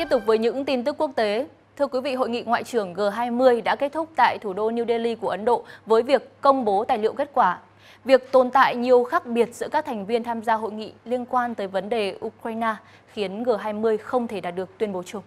Tiếp tục với những tin tức quốc tế. Thưa quý vị, hội nghị ngoại trưởng G20 đã kết thúc tại thủ đô New Delhi của Ấn Độ với việc công bố tài liệu kết quả. Việc tồn tại nhiều khác biệt giữa các thành viên tham gia hội nghị liên quan tới vấn đề Ukraine khiến G20 không thể đạt được tuyên bố chung.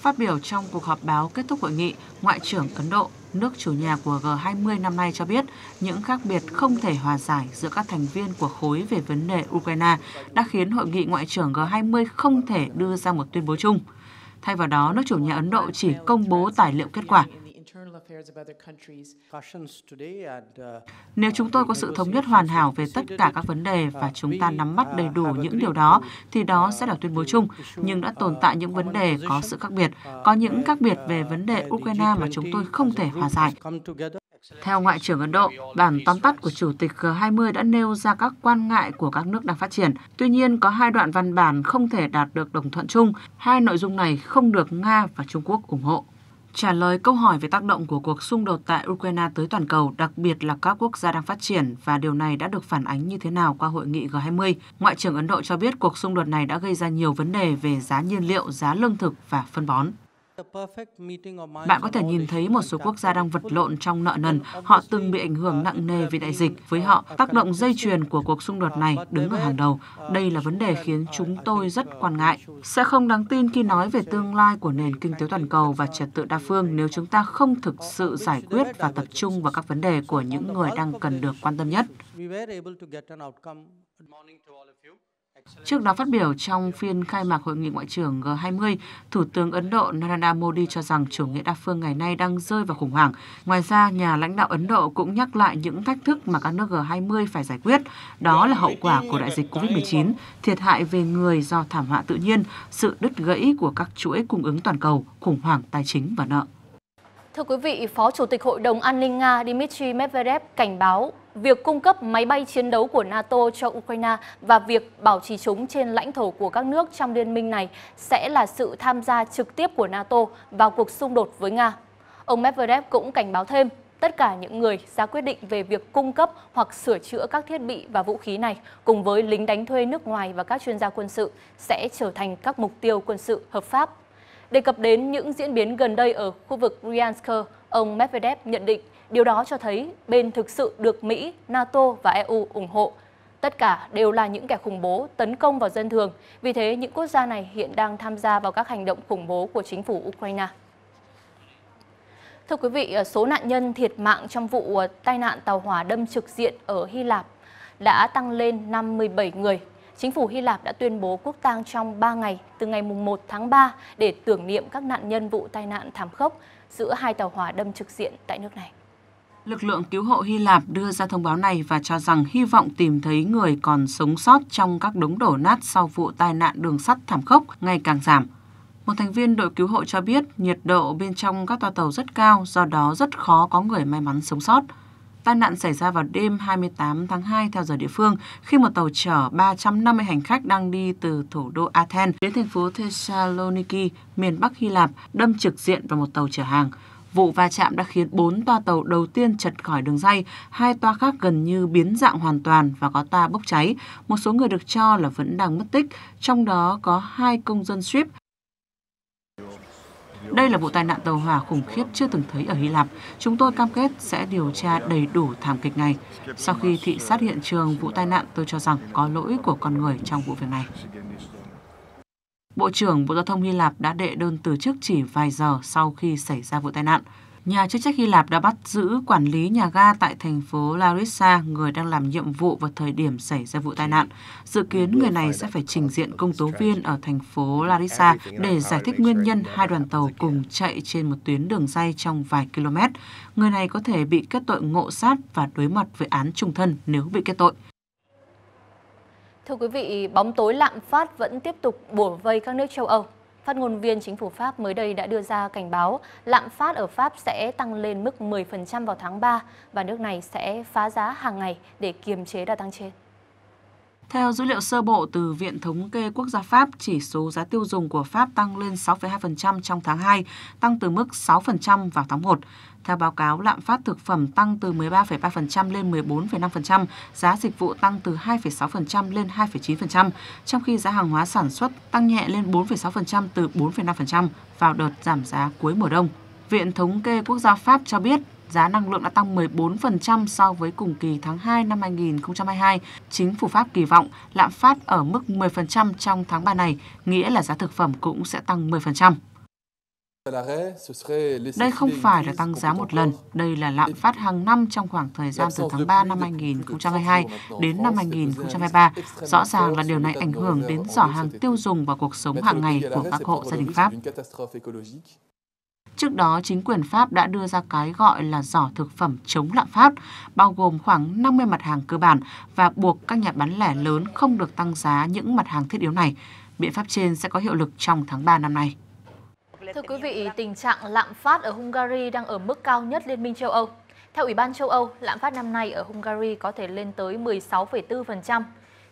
Phát biểu trong cuộc họp báo kết thúc hội nghị, Ngoại trưởng Ấn Độ nước chủ nhà của G20 năm nay cho biết những khác biệt không thể hòa giải giữa các thành viên của khối về vấn đề Ukraine đã khiến hội nghị ngoại trưởng G20 không thể đưa ra một tuyên bố chung. Thay vào đó, nước chủ nhà Ấn Độ chỉ công bố tài liệu kết quả – Uh, Nếu chúng tôi có sự thống nhất hoàn hảo về tất cả các vấn đề và chúng ta nắm bắt đầy đủ những điều đó, thì đó sẽ là tuyên bố chung. Nhưng đã tồn tại những vấn đề có sự khác biệt, có những khác biệt về vấn đề Ukraine mà chúng tôi không thể hòa giải. Theo Ngoại trưởng Ấn Độ, bản tóm tắt của Chủ tịch G20 đã nêu ra các quan ngại của các nước đang phát triển. Tuy nhiên, có hai đoạn văn bản không thể đạt được đồng thuận chung. Hai nội dung này không được Nga và Trung Quốc ủng hộ. Trả lời câu hỏi về tác động của cuộc xung đột tại Ukraine tới toàn cầu, đặc biệt là các quốc gia đang phát triển và điều này đã được phản ánh như thế nào qua hội nghị G20, Ngoại trưởng Ấn Độ cho biết cuộc xung đột này đã gây ra nhiều vấn đề về giá nhiên liệu, giá lương thực và phân bón. Bạn có thể nhìn thấy một số quốc gia đang vật lộn trong nợ nần. Họ từng bị ảnh hưởng nặng nề vì đại dịch. Với họ, tác động dây chuyền của cuộc xung đột này đứng ở hàng đầu. Đây là vấn đề khiến chúng tôi rất quan ngại. Sẽ không đáng tin khi nói về tương lai của nền kinh tế toàn cầu và trật tự đa phương nếu chúng ta không thực sự giải quyết và tập trung vào các vấn đề của những người đang cần được quan tâm nhất. Trước đó phát biểu trong phiên khai mạc hội nghị ngoại trưởng G20, Thủ tướng Ấn Độ Narendra Modi cho rằng chủ nghĩa đa phương ngày nay đang rơi vào khủng hoảng. Ngoài ra, nhà lãnh đạo Ấn Độ cũng nhắc lại những thách thức mà các nước G20 phải giải quyết, đó là hậu quả của đại dịch COVID-19, thiệt hại về người do thảm họa tự nhiên, sự đứt gãy của các chuỗi cung ứng toàn cầu, khủng hoảng tài chính và nợ. Thưa quý vị, Phó Chủ tịch Hội đồng An ninh Nga Dmitry Medvedev cảnh báo việc cung cấp máy bay chiến đấu của NATO cho Ukraine và việc bảo trì chúng trên lãnh thổ của các nước trong liên minh này sẽ là sự tham gia trực tiếp của NATO vào cuộc xung đột với Nga. Ông Medvedev cũng cảnh báo thêm, tất cả những người ra quyết định về việc cung cấp hoặc sửa chữa các thiết bị và vũ khí này cùng với lính đánh thuê nước ngoài và các chuyên gia quân sự sẽ trở thành các mục tiêu quân sự hợp pháp Đề cập đến những diễn biến gần đây ở khu vực Bryansk, ông Medvedev nhận định điều đó cho thấy bên thực sự được Mỹ, NATO và EU ủng hộ. Tất cả đều là những kẻ khủng bố tấn công vào dân thường, vì thế những quốc gia này hiện đang tham gia vào các hành động khủng bố của chính phủ Ukraine. Thưa quý vị, số nạn nhân thiệt mạng trong vụ tai nạn tàu hỏa đâm trực diện ở Hy Lạp đã tăng lên 57 người chính phủ Hy Lạp đã tuyên bố quốc tang trong 3 ngày từ ngày 1 tháng 3 để tưởng niệm các nạn nhân vụ tai nạn thảm khốc giữa hai tàu hỏa đâm trực diện tại nước này. Lực lượng cứu hộ Hy Lạp đưa ra thông báo này và cho rằng hy vọng tìm thấy người còn sống sót trong các đống đổ nát sau vụ tai nạn đường sắt thảm khốc ngày càng giảm. Một thành viên đội cứu hộ cho biết nhiệt độ bên trong các toa tàu rất cao, do đó rất khó có người may mắn sống sót. Tai nạn xảy ra vào đêm 28 tháng 2 theo giờ địa phương khi một tàu chở 350 hành khách đang đi từ thủ đô Athens đến thành phố Thessaloniki, miền Bắc Hy Lạp, đâm trực diện vào một tàu chở hàng. Vụ va chạm đã khiến 4 toa tàu đầu tiên chật khỏi đường ray, hai toa khác gần như biến dạng hoàn toàn và có toa bốc cháy. Một số người được cho là vẫn đang mất tích, trong đó có hai công dân Ship đây là vụ tai nạn tàu hỏa khủng khiếp chưa từng thấy ở Hy Lạp. Chúng tôi cam kết sẽ điều tra đầy đủ thảm kịch này. Sau khi thị sát hiện trường vụ tai nạn, tôi cho rằng có lỗi của con người trong vụ việc này. Bộ trưởng Bộ Giao thông Hy Lạp đã đệ đơn từ chức chỉ vài giờ sau khi xảy ra vụ tai nạn. Nhà chức trách Hy Lạp đã bắt giữ quản lý nhà ga tại thành phố Larissa, người đang làm nhiệm vụ vào thời điểm xảy ra vụ tai nạn. Dự kiến người này sẽ phải trình diện công tố viên ở thành phố Larissa để giải thích nguyên nhân hai đoàn tàu cùng chạy trên một tuyến đường dây trong vài km. Người này có thể bị kết tội ngộ sát và đối mặt với án trung thân nếu bị kết tội. Thưa quý vị, bóng tối lạm phát vẫn tiếp tục bủa vây các nước châu Âu. Phát ngôn viên chính phủ Pháp mới đây đã đưa ra cảnh báo lạm phát ở Pháp sẽ tăng lên mức 10% vào tháng 3 và nước này sẽ phá giá hàng ngày để kiềm chế đa tăng trên. Theo dữ liệu sơ bộ từ Viện Thống kê Quốc gia Pháp, chỉ số giá tiêu dùng của Pháp tăng lên 6,2% trong tháng 2, tăng từ mức 6% vào tháng 1. Theo báo cáo, lạm phát thực phẩm tăng từ 13,3% lên 14,5%, giá dịch vụ tăng từ 2,6% lên 2,9%, trong khi giá hàng hóa sản xuất tăng nhẹ lên 4,6% từ 4,5% vào đợt giảm giá cuối mùa đông. Viện Thống kê Quốc gia Pháp cho biết giá năng lượng đã tăng 14% so với cùng kỳ tháng 2 năm 2022. Chính phủ Pháp kỳ vọng lạm phát ở mức 10% trong tháng 3 này, nghĩa là giá thực phẩm cũng sẽ tăng 10%. Đây không phải là tăng giá một lần, đây là lạm phát hàng năm trong khoảng thời gian từ tháng 3 năm 2022 đến năm 2023. Rõ ràng là điều này ảnh hưởng đến giỏ hàng tiêu dùng và cuộc sống hàng ngày của các hộ gia đình Pháp. Trước đó, chính quyền Pháp đã đưa ra cái gọi là giỏ thực phẩm chống lạm phát, bao gồm khoảng 50 mặt hàng cơ bản và buộc các nhà bán lẻ lớn không được tăng giá những mặt hàng thiết yếu này. Biện pháp trên sẽ có hiệu lực trong tháng 3 năm nay. Thưa quý vị, tình trạng lạm phát ở Hungary đang ở mức cao nhất Liên minh châu Âu. Theo Ủy ban châu Âu, lạm phát năm nay ở Hungary có thể lên tới 16,4%.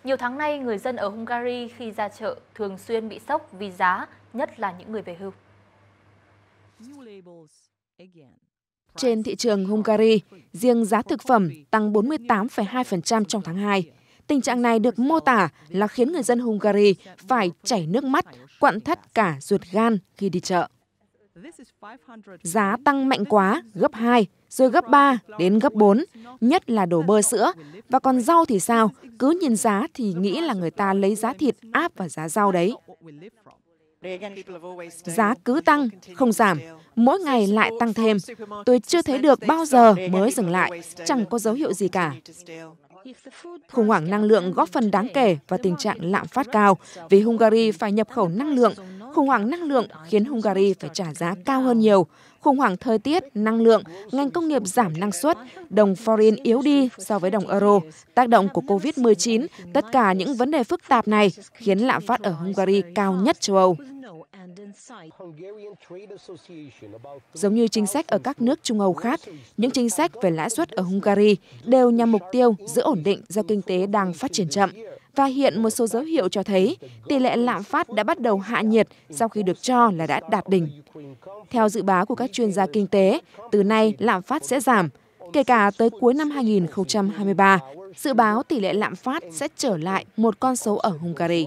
Nhiều tháng nay, người dân ở Hungary khi ra chợ thường xuyên bị sốc vì giá, nhất là những người về hưu. Trên thị trường Hungary, riêng giá thực phẩm tăng 48,2% trong tháng 2. Tình trạng này được mô tả là khiến người dân Hungary phải chảy nước mắt, quặn thắt cả ruột gan khi đi chợ. Giá tăng mạnh quá, gấp 2, rồi gấp 3 đến gấp 4, nhất là đồ bơ sữa. Và còn rau thì sao? Cứ nhìn giá thì nghĩ là người ta lấy giá thịt áp vào giá rau đấy. Giá cứ tăng, không giảm, mỗi ngày lại tăng thêm. Tôi chưa thấy được bao giờ mới dừng lại, chẳng có dấu hiệu gì cả. Khủng hoảng năng lượng góp phần đáng kể vào tình trạng lạm phát cao vì Hungary phải nhập khẩu năng lượng. Khủng hoảng năng lượng khiến Hungary phải trả giá cao hơn nhiều. Khủng hoảng thời tiết, năng lượng, ngành công nghiệp giảm năng suất, đồng forint yếu đi so với đồng euro, tác động của COVID-19, tất cả những vấn đề phức tạp này khiến lạm phát ở Hungary cao nhất châu Âu. Giống như chính sách ở các nước Trung Âu khác, những chính sách về lãi suất ở Hungary đều nhằm mục tiêu giữ ổn định do kinh tế đang phát triển chậm. Và hiện một số dấu hiệu cho thấy tỷ lệ lạm phát đã bắt đầu hạ nhiệt sau khi được cho là đã đạt đỉnh. Theo dự báo của các chuyên gia kinh tế, từ nay lạm phát sẽ giảm, kể cả tới cuối năm 2023, dự báo tỷ lệ lạm phát sẽ trở lại một con số ở Hungary.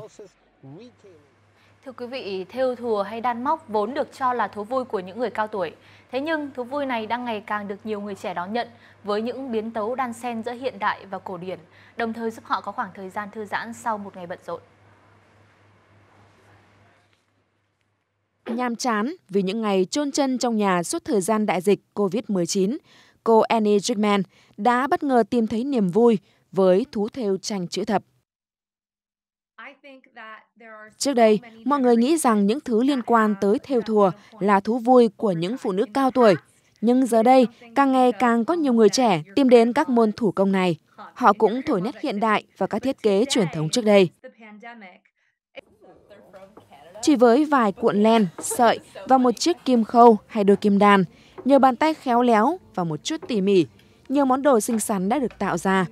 Thưa quý vị, theo thùa hay đan móc vốn được cho là thú vui của những người cao tuổi. Thế nhưng, thú vui này đang ngày càng được nhiều người trẻ đón nhận với những biến tấu đan xen giữa hiện đại và cổ điển, đồng thời giúp họ có khoảng thời gian thư giãn sau một ngày bận rộn. Nhàm chán vì những ngày chôn chân trong nhà suốt thời gian đại dịch COVID-19, cô Annie Jigman đã bất ngờ tìm thấy niềm vui với thú theo tranh chữ thập. Trước đây, mọi người nghĩ rằng những thứ liên quan tới theo thùa là thú vui của những phụ nữ cao tuổi. Nhưng giờ đây, càng ngày càng có nhiều người trẻ tìm đến các môn thủ công này. Họ cũng thổi nét hiện đại và các thiết kế truyền thống trước đây. Chỉ với vài cuộn len, sợi và một chiếc kim khâu hay đôi kim đàn, nhờ bàn tay khéo léo và một chút tỉ mỉ, nhiều món đồ xinh xắn đã được tạo ra,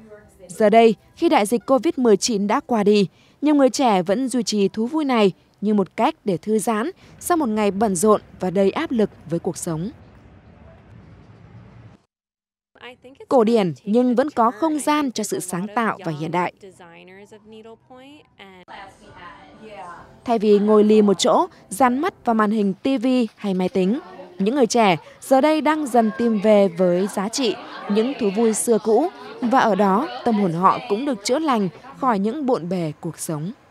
Giờ đây, khi đại dịch COVID-19 đã qua đi, nhiều người trẻ vẫn duy trì thú vui này như một cách để thư giãn sau một ngày bận rộn và đầy áp lực với cuộc sống. Cổ điển nhưng vẫn có không gian cho sự sáng tạo và hiện đại. Thay vì ngồi lì một chỗ, dán mắt vào màn hình TV hay máy tính, những người trẻ giờ đây đang dần tìm về với giá trị những thú vui xưa cũ và ở đó tâm hồn họ cũng được chữa lành khỏi những bộn bề cuộc sống.